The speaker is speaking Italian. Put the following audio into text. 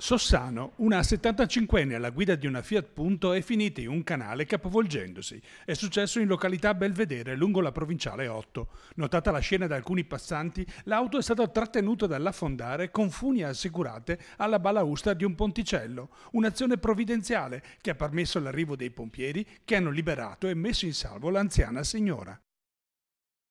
Sossano, una 75enne alla guida di una Fiat Punto è finita in un canale capovolgendosi. È successo in località Belvedere, lungo la provinciale 8. Notata la scena da alcuni passanti, l'auto è stata trattenuta dall'affondare con funi assicurate alla balaustra di un ponticello. Un'azione provvidenziale che ha permesso l'arrivo dei pompieri che hanno liberato e messo in salvo l'anziana signora.